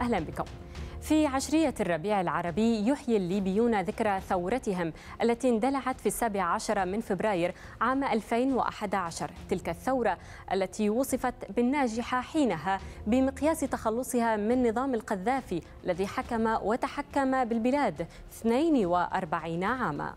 أهلا بكم في عشرية الربيع العربي يحيي الليبيون ذكرى ثورتهم التي اندلعت في السابع عشر من فبراير عام 2011 تلك الثورة التي وصفت بالناجحة حينها بمقياس تخلصها من نظام القذافي الذي حكم وتحكم بالبلاد 42 عاما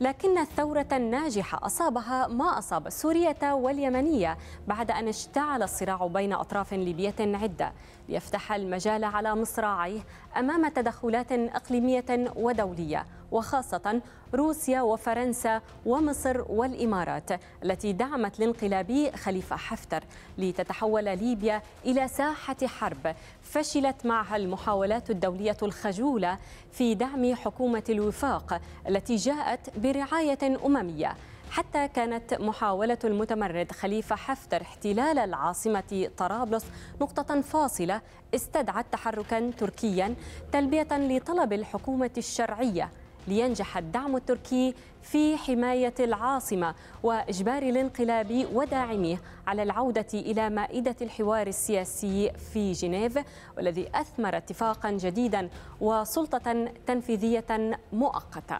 لكن الثورة الناجحة أصابها ما أصاب السورية واليمنية بعد أن اشتعل الصراع بين أطراف ليبية عدة ليفتح المجال على مصراعيه أمام تدخلات إقليمية ودولية وخاصة روسيا وفرنسا ومصر والإمارات التي دعمت الانقلابي خليفة حفتر لتتحول ليبيا إلى ساحة حرب فشلت معها المحاولات الدولية الخجولة في دعم حكومة الوفاق التي جاءت برعاية أممية حتى كانت محاولة المتمرد خليفة حفتر احتلال العاصمة طرابلس نقطة فاصلة استدعت تحركا تركيا تلبية لطلب الحكومة الشرعية لينجح الدعم التركي في حماية العاصمة وإجبار الانقلاب وداعميه على العودة إلى مائدة الحوار السياسي في جنيف والذي أثمر اتفاقا جديدا وسلطة تنفيذية مؤقتة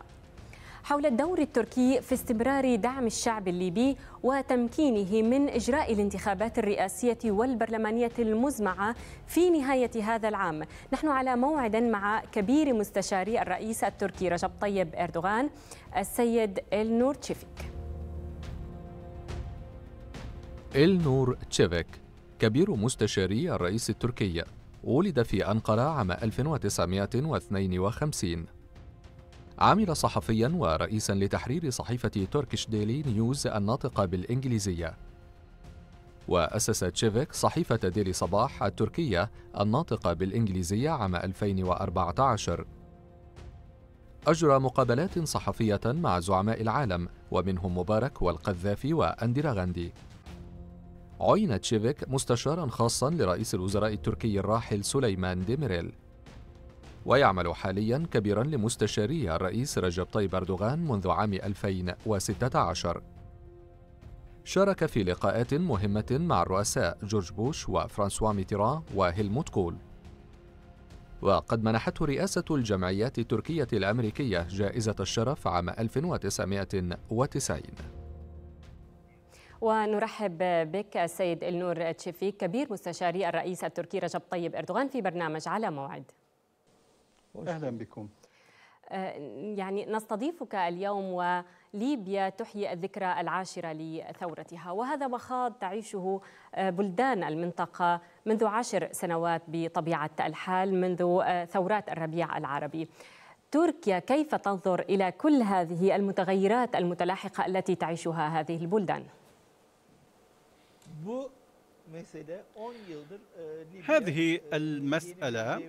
حول الدور التركي في استمرار دعم الشعب الليبي وتمكينه من إجراء الانتخابات الرئاسية والبرلمانية المزمعة في نهاية هذا العام نحن على موعد مع كبير مستشاري الرئيس التركي رجب طيب أردوغان السيد النور تشيفيك النور تشيفيك كبير مستشاري الرئيس التركي ولد في أنقرة عام 1952 عمل صحفيا ورئيسا لتحرير صحيفة تركش ديلي نيوز الناطقة بالإنجليزية وأسس تشيفيك صحيفة ديلي صباح التركية الناطقة بالإنجليزية عام 2014 أجرى مقابلات صحفية مع زعماء العالم ومنهم مبارك والقذافي وأندرا غاندي عين تشيفيك مستشارا خاصا لرئيس الوزراء التركي الراحل سليمان ديميريل ويعمل حاليا كبيرا لمستشاري الرئيس رجب طيب أردوغان منذ عام 2016 شارك في لقاءات مهمة مع الرؤساء جورج بوش وفرانسوا ميتيران وهيلموت كول وقد منحته رئاسة الجمعيات التركية الأمريكية جائزة الشرف عام 1990 ونرحب بك السيد النور تشفيك كبير مستشاري الرئيس التركي رجب طيب اردوغان في برنامج على موعد أهلا بكم آه، يعني نستضيفك اليوم وليبيا تحيي الذكرى العاشرة لثورتها وهذا مخاض تعيشه آه، بلدان المنطقة منذ عشر سنوات بطبيعة الحال منذ آه، ثورات الربيع العربي تركيا كيف تنظر إلى كل هذه المتغيرات المتلاحقة التي تعيشها هذه البلدان؟ E, هذه e, المسألة e,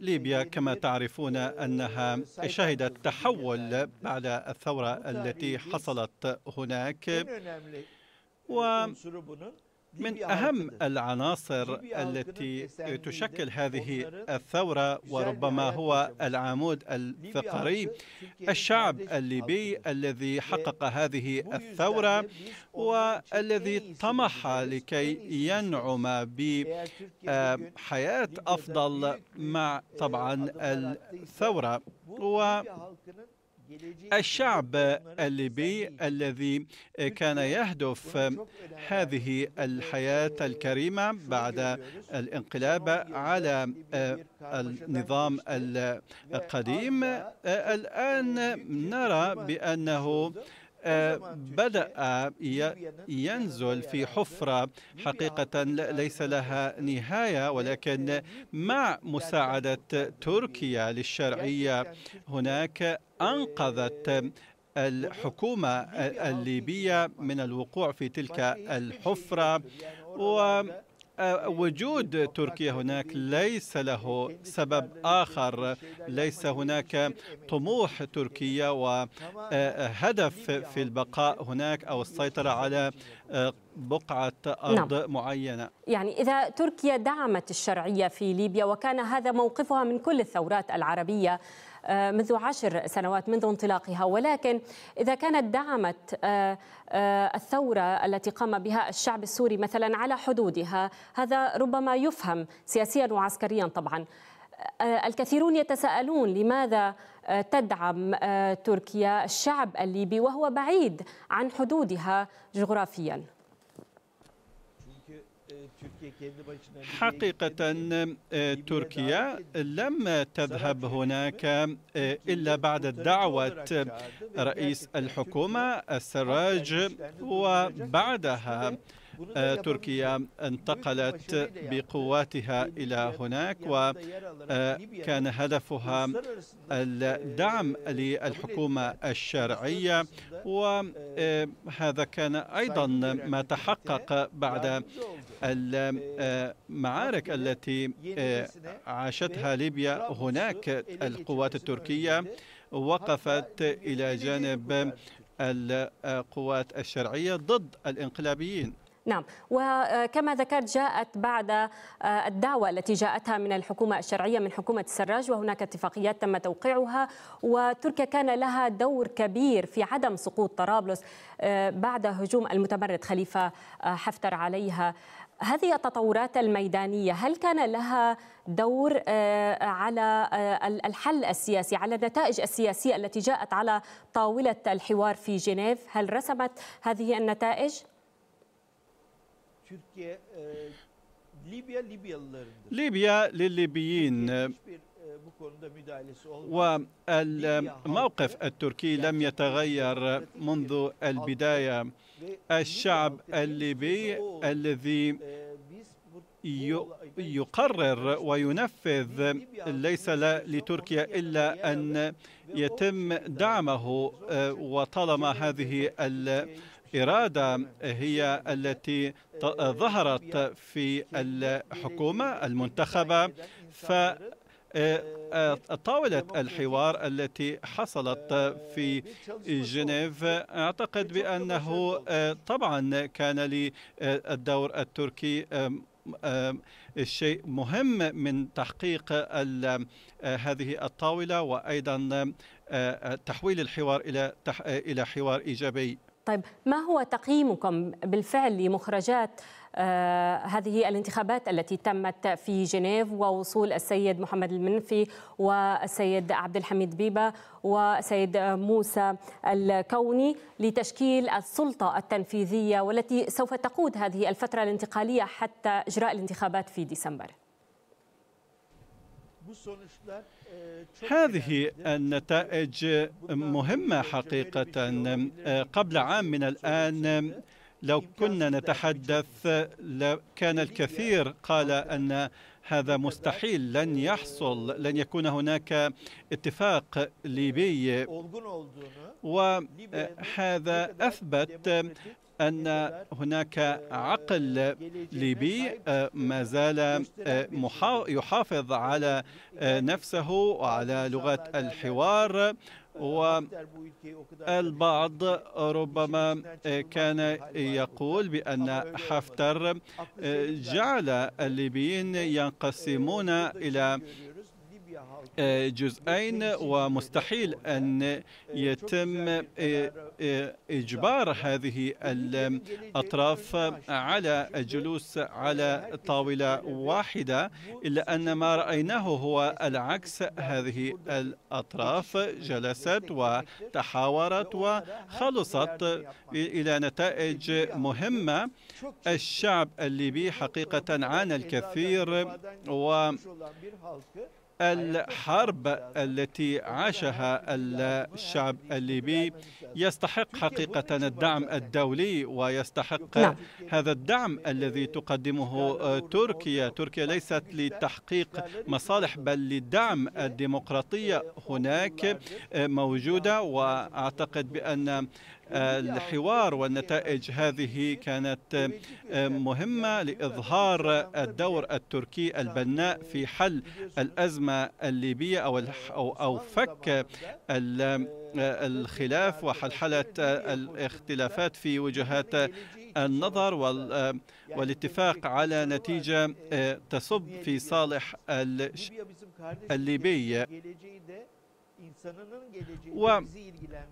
ليبيا كما تعرفون أنها شهدت تحول بعد الثورة التي حصلت هناك و من أهم العناصر التي تشكل هذه الثورة وربما هو العمود الفقري الشعب الليبي الذي حقق هذه الثورة والذي طمح لكي ينعم بحياة أفضل مع طبعا الثورة و الشعب الليبي الذي كان يهدف هذه الحياة الكريمة بعد الانقلاب على النظام القديم الآن نرى بأنه بدأ ينزل في حفرة حقيقة ليس لها نهاية ولكن مع مساعدة تركيا للشرعية هناك أنقذت الحكومة الليبية من الوقوع في تلك الحفرة ووجود تركيا هناك ليس له سبب آخر ليس هناك طموح تركيا وهدف في البقاء هناك أو السيطرة على بقعة أرض نعم. معينة يعني إذا تركيا دعمت الشرعية في ليبيا وكان هذا موقفها من كل الثورات العربية آه، منذ عشر سنوات منذ انطلاقها ولكن إذا كانت دعمت آه، آه، الثورة التي قام بها الشعب السوري مثلا على حدودها هذا ربما يفهم سياسيا وعسكريا طبعا الكثيرون يتساءلون لماذا تدعم تركيا الشعب الليبي وهو بعيد عن حدودها جغرافيا حقيقة تركيا لم تذهب هناك إلا بعد دعوة رئيس الحكومة السراج وبعدها آه، آه، تركيا انتقلت بقواتها إلى هناك وكان آه، هدفها الدعم للحكومة الشرعية وهذا كان أيضا ما تحقق بعد المعارك التي عاشتها ليبيا هناك القوات التركية وقفت إلى جانب القوات الشرعية ضد الانقلابيين نعم وكما ذكرت جاءت بعد آه، الدعوة التي جاءتها من الحكومة الشرعية من حكومة السراج وهناك اتفاقيات تم توقيعها وتركيا كان لها دور كبير في عدم سقوط طرابلس آه، بعد هجوم المتمرد خليفة آه، حفتر عليها هذه التطورات الميدانية هل كان لها دور على الحل السياسي على النتائج السياسية التي جاءت على طاولة الحوار في جنيف هل رسمت هذه النتائج؟ Türkiye e, Libya Libyalılarındır. Libya للليبيين والموقف التركي لم يتغير منذ البداية الشعب الليبي الذي يقرر وينفذ ليس لتركيا إلا أن يتم دعمه وطالما هذه إرادة هي التي ظهرت في الحكومة المنتخبة ف آه، آه، طاولة الحوار التي حصلت في جنيف أعتقد بأنه آه، طبعا كان للدور التركي شيء مهم من تحقيق هذه الطاولة وأيضا تحويل الحوار إلى حوار إيجابي طيب ما هو تقييمكم بالفعل لمخرجات آه، هذه الانتخابات التي تمت في جنيف ووصول السيد محمد المنفي والسيد عبد الحميد بيبا والسيد موسى الكوني لتشكيل السلطة التنفيذية والتي سوف تقود هذه الفترة الانتقالية حتى إجراء الانتخابات في ديسمبر E, هذه النتائج مهمة حقيقة قبل عام من الآن لو كنا نتحدث كان الكثير قال أن هذا مستحيل e, لن يحصل لن يكون هناك اتفاق ليبي وهذا أثبت أن هناك عقل ليبي آه، ما زال آه، يحافظ على آه، نفسه وعلى لغة الحوار والبعض ربما كان يقول بأن حفتر جعل الليبيين ينقسمون إلى جزئين ومستحيل أن يتم إجبار هذه الأطراف على الجلوس على طاولة واحدة إلا أن ما رأيناه هو العكس هذه الأطراف جلست وتحاورت وخلصت إلى نتائج مهمة الشعب الليبي حقيقة عانى الكثير و الحرب التي عاشها الشعب الليبي يستحق حقيقة الدعم الدولي ويستحق نعم. هذا الدعم الذي تقدمه تركيا تركيا ليست لتحقيق مصالح بل لدعم الديمقراطية هناك موجودة وأعتقد بأن الحوار والنتائج هذه كانت آه، مهمة لإظهار الدور التركي البناء في حل الأزمة الليبية أو أو فك آه، الخلاف وحلحلة آه، الاختلافات في وجهات النظر والاتفاق على نتيجة تصب في صالح الليبي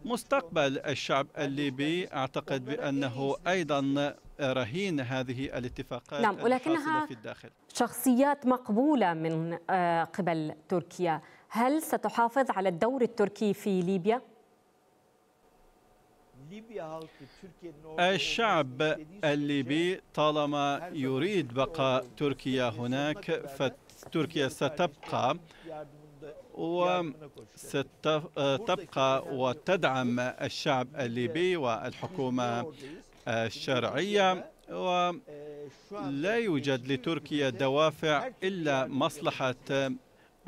ومستقبل الشعب الليبي أعتقد بأنه أيضا رهين هذه الاتفاقات نعم ولكنها في الداخل. شخصيات مقبولة من آه، قبل تركيا هل ستحافظ على الدور التركي في ليبيا؟ الشعب الليبي طالما يريد بقاء تركيا هناك فتركيا ستبقى وستبقى وتدعم الشعب الليبي والحكومة الشرعية ولا يوجد لتركيا دوافع إلا مصلحة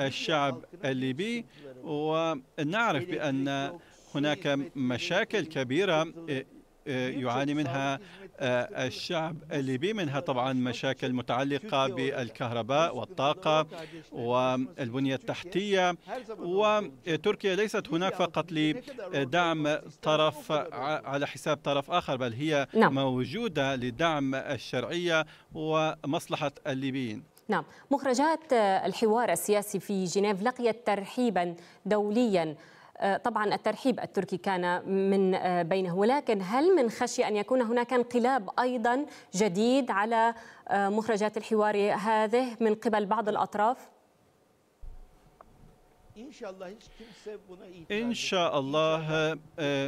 الشعب الليبي ونعرف بأن هناك مشاكل كبيرة إيه، إيه، يعاني منها آه، الشعب الليبي منها طبعا مشاكل متعلقة بالكهرباء والطاقة والبنية التحتية وتركيا ليست هناك فقط لدعم طرف على حساب طرف آخر بل هي نعم. موجودة لدعم الشرعية ومصلحة الليبيين نعم مخرجات الحوار السياسي في جنيف لقيت ترحيبا دوليا آه، طبعا الترحيب التركي كان من آه، بينه ولكن هل من خشية أن يكون هناك انقلاب أيضا جديد على آه، مخرجات الحوار هذه من قبل بعض الأطراف؟ İnşallah hiç kimse buna itiraz إن شاء الله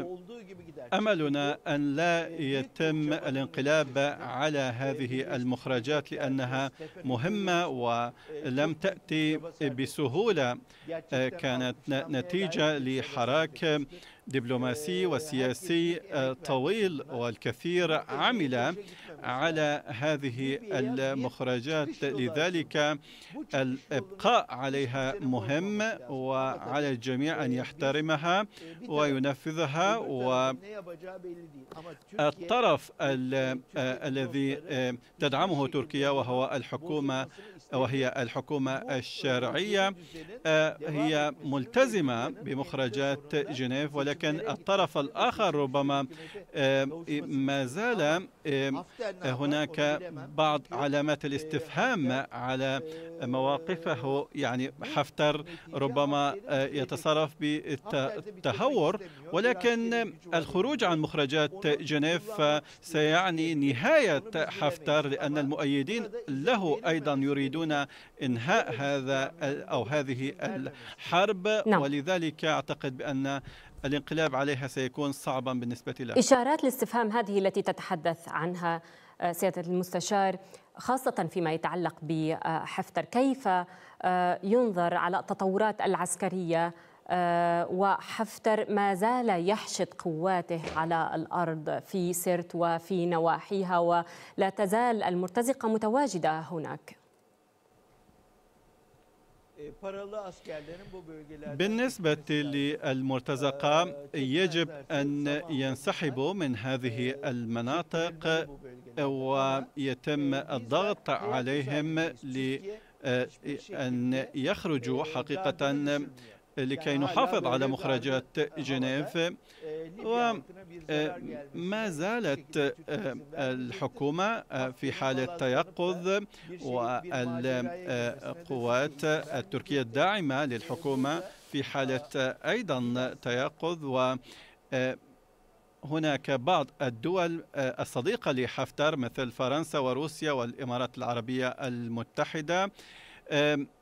olduğu gibi gider. أملنا أن لا يتم الانقلاب على هذه المخرجات لأنها مهمة ولم تأتي بسهولة كانت نتيجة لحراك دبلوماسي إيه، وسياسي آه، طويل والكثير عمل على هذه المخرجات لذلك الإبقاء عليها مهم وعلى الجميع أن يحترمها وينفذها والطرف آه، الذي آه، تدعمه تركيا وهو الحكومة وهي الحكومة الشرعية آه، هي ملتزمة بمخرجات جنيف ولكن الطرف الآخر ربما آه، ما زال آه، هناك بعض علامات الاستفهام على مواقفه يعني حفتر ربما يتصرف بالتهور ولكن الخروج عن مخرجات جنيف سيعني نهاية حفتر لأن المؤيدين له أيضا يريدون يريدون إنهاء هذا أو هذه الحرب نعم. ولذلك أعتقد بأن الانقلاب عليها سيكون صعبا بالنسبة لها إشارات الاستفهام هذه التي تتحدث عنها آه، سيادة المستشار خاصة فيما يتعلق بحفتر كيف آه، ينظر على التطورات العسكرية آه، وحفتر ما زال يحشد قواته على الأرض في سرت وفي نواحيها ولا تزال المرتزقة متواجدة هناك E, بالنسبة للمرتزقة e, يجب أن ينسحبوا من هذه المناطق e, ويتم الضغط عليهم لأن يخرجوا حقيقة لكي نحافظ على مخرجات جنيف وما آه، زالت آه، الحكومة آه، في حالة تيقظ والقوات التركية الداعمة للحكومة في حالة أيضا تيقظ و هناك بعض الدول الصديقة لحفتر مثل فرنسا وروسيا والإمارات العربية المتحدة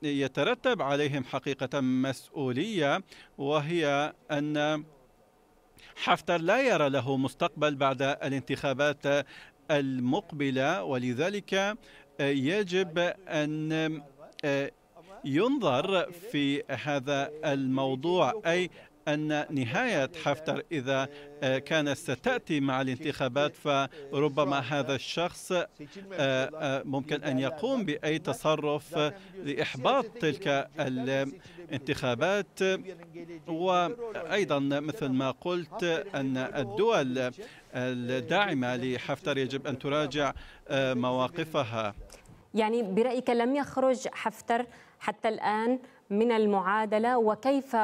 يترتب عليهم حقيقة مسؤولية وهي أن حفتر لا يرى له مستقبل بعد الانتخابات المقبلة ولذلك آه، يجب أن آه، ينظر في هذا الموضوع أي أن نهاية حفتر إذا آه، كانت ستأتي مع الانتخابات فربما هذا الشخص آه، آه، ممكن أن يقوم بأي تصرف لإحباط تلك الانتخابات وأيضا مثل ما قلت أن الدول الداعمة لحفتر يجب أن تراجع مواقفها يعني برأيك لم يخرج حفتر حتى الآن من المعادلة وكيف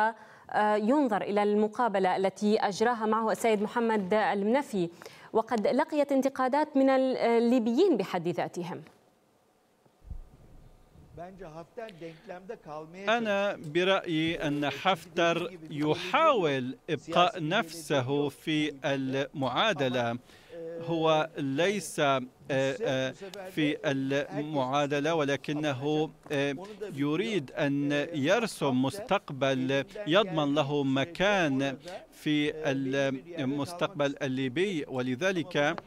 ينظر إلى المقابلة التي أجراها معه السيد محمد المنفي وقد لقيت انتقادات من الليبيين بحد ذاتهم أنا برأيي أن حفتر يحاول إبقاء نفسه في المعادلة هو ليس آه، آه، في المعادلة ولكنه آه، يريد أن يرسم مستقبل يضمن له مكان في المستقبل الليبي ولذلك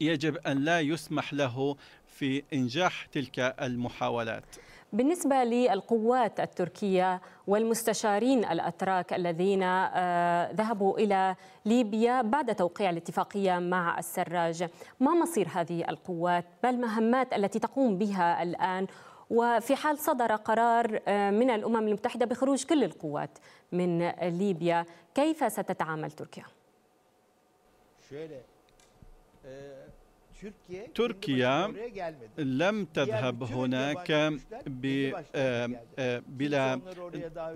يجب أن لا يسمح له في إنجاح تلك المحاولات بالنسبة للقوات التركية والمستشارين الأتراك الذين آه، ذهبوا إلى ليبيا بعد توقيع الاتفاقية مع السراج ما مصير هذه القوات ما المهمات التي تقوم بها الآن وفي حال صدر قرار آه، من الأمم المتحدة بخروج كل القوات من ليبيا كيف ستتعامل تركيا؟ تركيا لم تذهب هناك بلا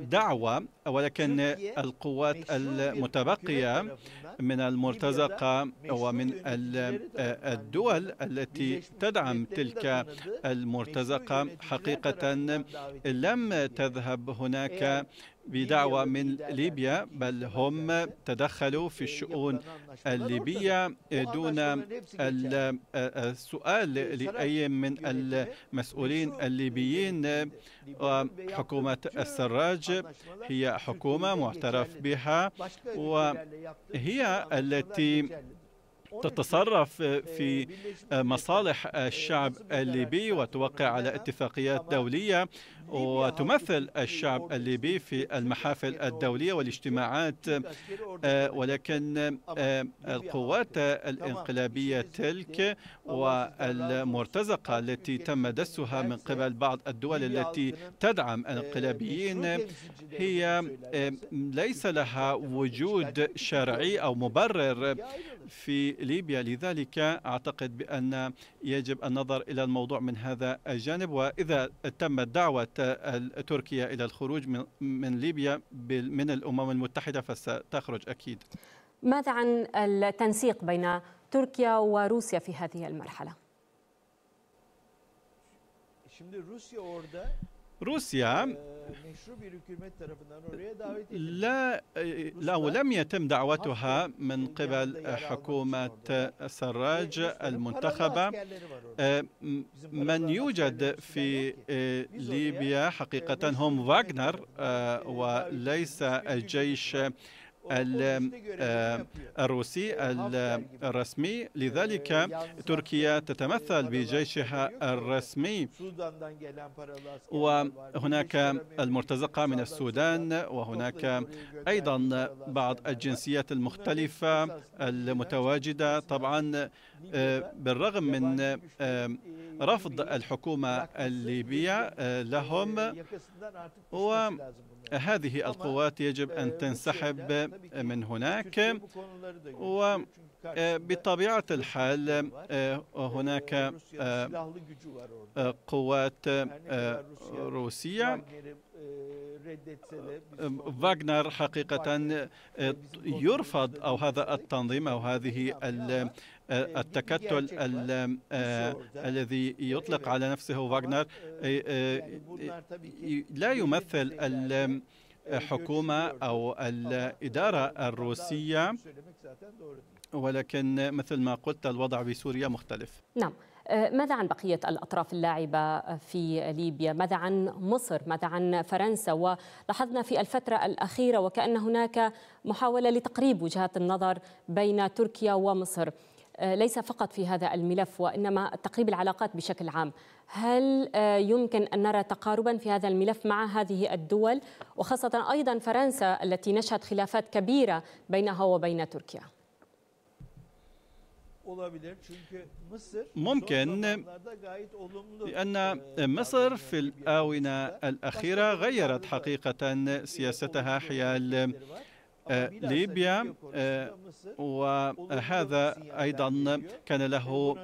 دعوة ولكن القوات المتبقية من المرتزقة ومن الدول التي تدعم تلك المرتزقة حقيقة لم تذهب هناك بدعوة من ليبيا بل هم تدخلوا في الشؤون الليبية آه، دون آه، آه، السؤال لأي من المسؤولين الليبيين وحكومة السراج هي حكومة معترف بها وهي التي تتصرف في مصالح الشعب الليبي وتوقع على اتفاقيات دولية وتمثل الشعب الليبي في المحافل الدولية والاجتماعات آه، ولكن آه، القوات الانقلابية تلك والمرتزقة التي تم دسها من قبل بعض الدول التي تدعم الانقلابيين هي آه، ليس لها وجود شرعي أو مبرر في ليبيا لذلك أعتقد بأن يجب النظر إلى الموضوع من هذا الجانب وإذا تمت دعوة تركيا إلى الخروج من ليبيا من الأمم المتحدة فستخرج أكيد ماذا عن التنسيق بين تركيا وروسيا في هذه المرحلة؟ روسيا لا لا لم يتم دعوتها من قبل حكومة السراج المنتخبة آه، من يوجد في آه، ليبيا حقيقة هم فاغنر آه، وليس الجيش آه، الروسي الرسمي لذلك تركيا تتمثل بجيشها الرسمي وهناك المرتزقة من السودان وهناك أيضا بعض الجنسيات المختلفة المتواجدة طبعا آه، بالرغم من آه، رفض الحكومة الليبية لهم و هذه القوات يجب أن تنسحب من هناك و آه، بطبيعة الحال آه، هناك آه، قوات روسية فاغنر حقيقة يرفض أو هذا التنظيم أو هذه التكتل الذي يطلق على نفسه فاغنر لا يمثل الحكومة أو الإدارة الروسية ولكن مثل ما قلت الوضع بسوريا مختلف نعم آه، ماذا عن بقية الأطراف اللاعبة في ليبيا؟ ماذا عن مصر؟ ماذا عن فرنسا؟ ولاحظنا في الفترة الأخيرة وكأن هناك محاولة لتقريب وجهات النظر بين تركيا ومصر آه، ليس فقط في هذا الملف وإنما تقريب العلاقات بشكل عام هل آه، يمكن أن نرى تقاربا في هذا الملف مع هذه الدول وخاصة أيضا فرنسا التي نشهد خلافات كبيرة بينها وبين تركيا؟ olabilir çünkü Mısır ممكن لأن e, مصر في الآونة الأخيرة غيرت حقيقة سياستها حيال آه، ليبيا آه، وهذا أيضا كان آه، له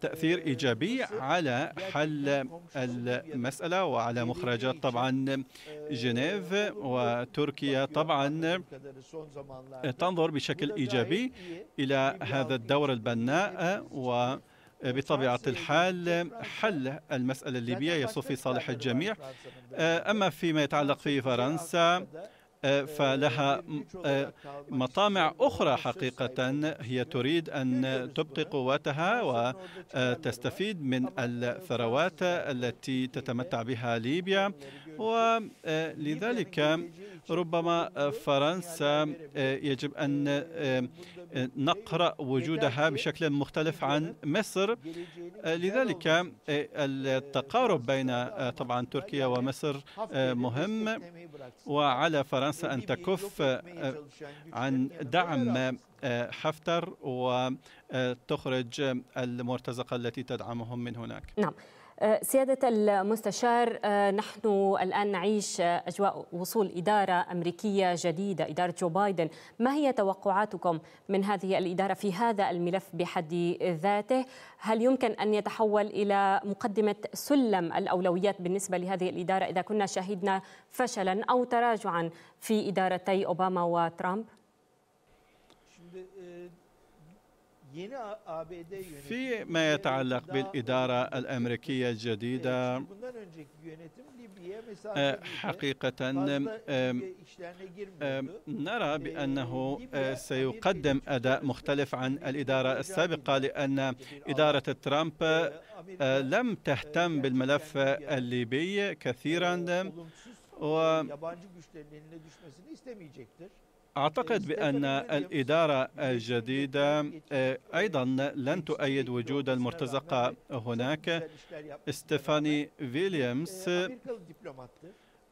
تأثير إيجابي على حل المسألة وعلى مخرجات طبعا جنيف وتركيا طبعا تنظر بشكل إيجابي إلى هذا الدور البناء و بطبيعة الحال حل المسألة الليبية يصف في صالح الجميع أما فيما يتعلق في فرنسا آه، فلها آه، مطامع أخرى حقيقة هي تريد أن تبقي قوتها وتستفيد آه، من الثروات التي تتمتع بها ليبيا ولذلك ربما فرنسا آه، يجب أن آه، آه، نقرأ وجودها بشكل مختلف عن مصر لذلك التقارب بين طبعا تركيا ومصر مهم وعلى فرنسا أن تكف عن دعم حفتر وتخرج المرتزقة التي تدعمهم من هناك نعم سيادة المستشار آه، نحن الآن نعيش أجواء وصول إدارة أمريكية جديدة إدارة جو بايدن ما هي توقعاتكم من هذه الإدارة في هذا الملف بحد ذاته هل يمكن أن يتحول إلى مقدمة سلم الأولويات بالنسبة لهذه الإدارة إذا كنا شهدنا فشلا أو تراجعا في إدارتي أوباما وترامب فيما يتعلق بالإدارة الأمريكية الجديدة حقيقة نرى بأنه سيقدم أداء مختلف عن الإدارة السابقة لأن إدارة ترامب لم تهتم بالملف الليبي كثيرا و أعتقد بأن الإدارة الجديدة آه، أيضا لن تؤيد وجود المرتزقة هناك ستيفاني فيليامز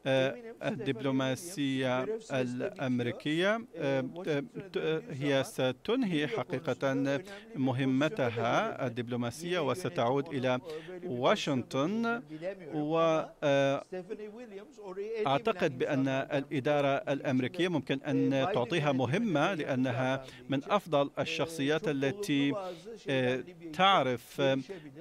آه، الدبلوماسية الأمريكية آه، آه، هي ستنهي حقيقة مهمتها الدبلوماسية وستعود إلى واشنطن وأعتقد بأن الإدارة الأمريكية ممكن أن تعطيها مهمة لأنها من أفضل الشخصيات التي تعرف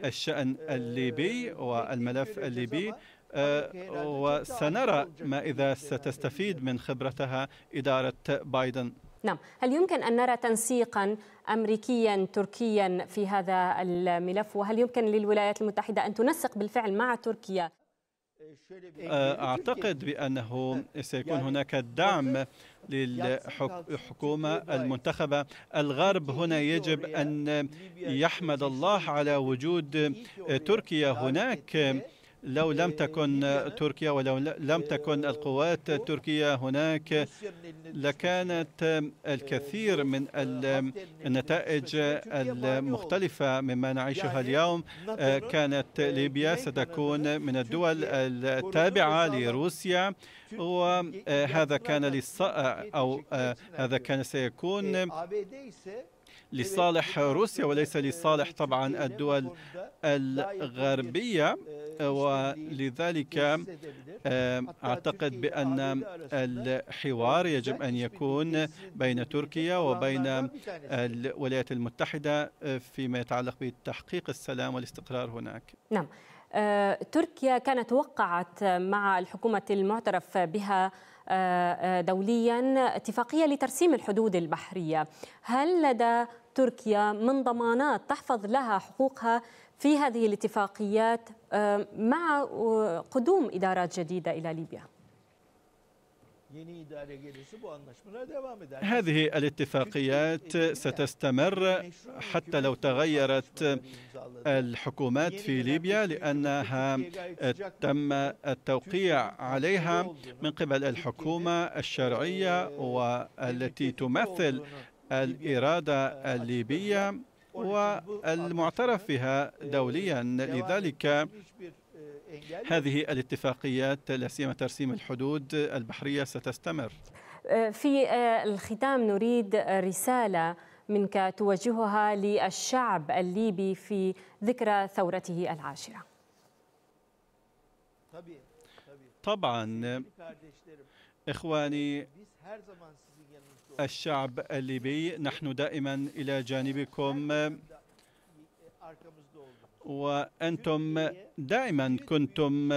الشأن الليبي والملف الليبي آه، وسنرى ما إذا ستستفيد من خبرتها إدارة بايدن نعم هل يمكن أن نرى تنسيقا أمريكيا تركيا في هذا الملف وهل يمكن للولايات المتحدة أن تنسق بالفعل مع تركيا إيه، آه، أعتقد بأنه سيكون يعني هناك دعم يعني للحكومة المنتخبة الغرب هنا يجب أن يحمد الله على وجود تركيا هناك لو لم تكن تركيا ولو لم تكن القوات التركية هناك لكانت الكثير من النتائج المختلفة مما نعيشها اليوم كانت ليبيا ستكون من الدول التابعة لروسيا وهذا كان للص أو آه، هذا كان سيكون لصالح روسيا وليس لصالح طبعا الدول الغربية ولذلك آه، أعتقد بأن الحوار يجب أن يكون بين تركيا وبين الولايات المتحدة آه، فيما يتعلق بتحقيق السلام والاستقرار هناك نعم آه، تركيا كانت وقعت مع الحكومة المعترف بها دوليا اتفاقية لترسيم الحدود البحرية هل لدى تركيا من ضمانات تحفظ لها حقوقها في هذه الاتفاقيات آه، مع آه، قدوم إدارات جديدة إلى ليبيا؟ هذه الاتفاقيات ستستمر حتى لو تغيرت الحكومات في ليبيا لأنها تم التوقيع عليها من قبل الحكومة الشرعية والتي تمثل الإرادة الليبية والمعترف بها دوليا لذلك هذه الاتفاقيات لا سيما ترسيم الحدود البحرية ستستمر في الختام نريد رسالة منك توجهها للشعب الليبي في ذكرى ثورته العاشرة طبعا إخواني الشعب الليبي نحن دائما إلى جانبكم وأنتم دائما كنتم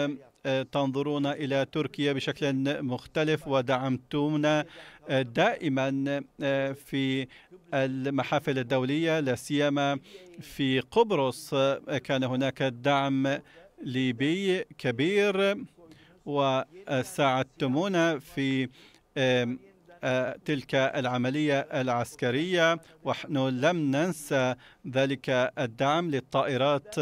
آه، تنظرون إلى تركيا بشكل مختلف ودعمتونا آه، دائما آه، في المحافل الدولية لا سيما في قبرص كان هناك دعم ليبي كبير وساعدتمونا في تلك العملية العسكرية ونحن لم ننسى ذلك الدعم للطائرات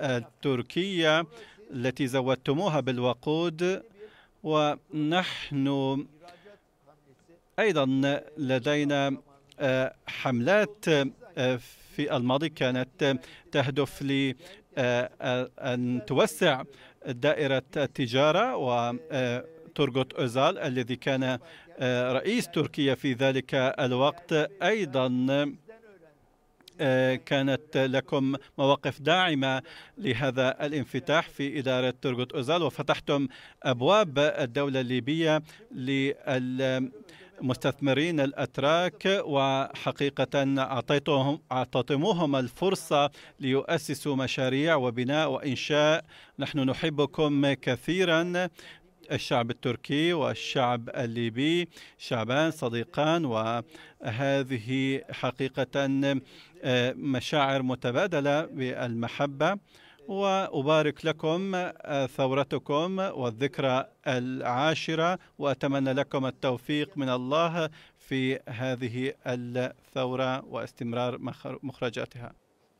التركية التي زودتموها بالوقود ونحن أيضا لدينا حملات آه، في الماضي كانت تهدف لأن آه، آه، توسع دائرة التجارة وترغوت أوزال الذي كان رئيس تركيا في ذلك الوقت أيضا كانت لكم مواقف داعمة لهذا الانفتاح في إدارة ترغوت أوزال وفتحتم أبواب الدولة الليبية لل مستثمرين الأتراك وحقيقة أعطيتهم أعطيتموهم الفرصة ليؤسسوا مشاريع وبناء وإنشاء نحن نحبكم كثيرا الشعب التركي والشعب الليبي شعبان صديقان وهذه حقيقة آه، مشاعر متبادلة بالمحبة وأبارك لكم آه، ثورتكم والذكرى العاشرة وأتمنى لكم التوفيق من الله في هذه الثورة واستمرار مخرجاتها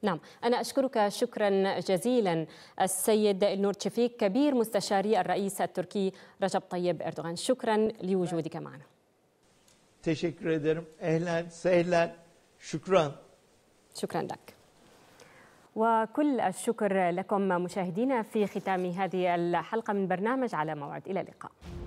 نعم أنا أشكرك شكرا جزيلا السيد النور تشفيك كبير مستشاري الرئيس التركي رجب طيب أردوغان شكرا لوجودك معنا Teşekkür ederim. أهلا sehlen, شكرا شكرا لك وكل الشكر لكم مشاهدينا في ختام هذه الحلقة من برنامج على موعد إلى اللقاء